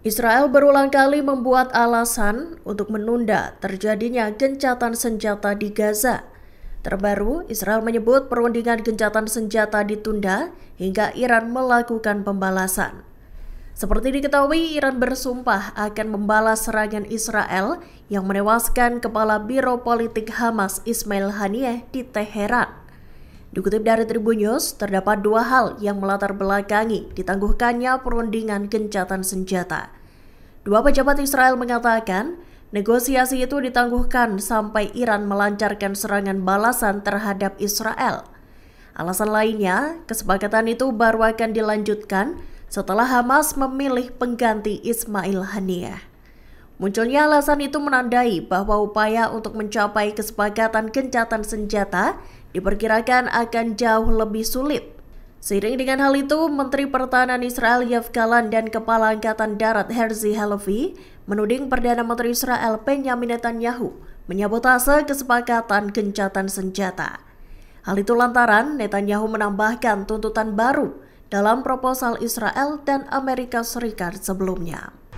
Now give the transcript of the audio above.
Israel berulang kali membuat alasan untuk menunda terjadinya gencatan senjata di Gaza. Terbaru, Israel menyebut perundingan gencatan senjata ditunda hingga Iran melakukan pembalasan. Seperti diketahui, Iran bersumpah akan membalas serangan Israel yang menewaskan kepala Biro Politik Hamas Ismail Haniyeh di Teheran. Dikutip dari Tribun News, terdapat dua hal yang melatar belakangi ditangguhkannya perundingan gencatan senjata. Dua pejabat Israel mengatakan, negosiasi itu ditangguhkan sampai Iran melancarkan serangan balasan terhadap Israel. Alasan lainnya, kesepakatan itu baru akan dilanjutkan setelah Hamas memilih pengganti Ismail Haniyeh. Munculnya alasan itu menandai bahwa upaya untuk mencapai kesepakatan gencatan senjata diperkirakan akan jauh lebih sulit. Seiring dengan hal itu, Menteri Pertahanan Israel Yav Galan dan Kepala Angkatan Darat Herzi Halevi menuding Perdana Menteri Israel Benjamin Netanyahu menyabotase kesepakatan gencatan senjata. Hal itu lantaran Netanyahu menambahkan tuntutan baru dalam proposal Israel dan Amerika Serikat sebelumnya.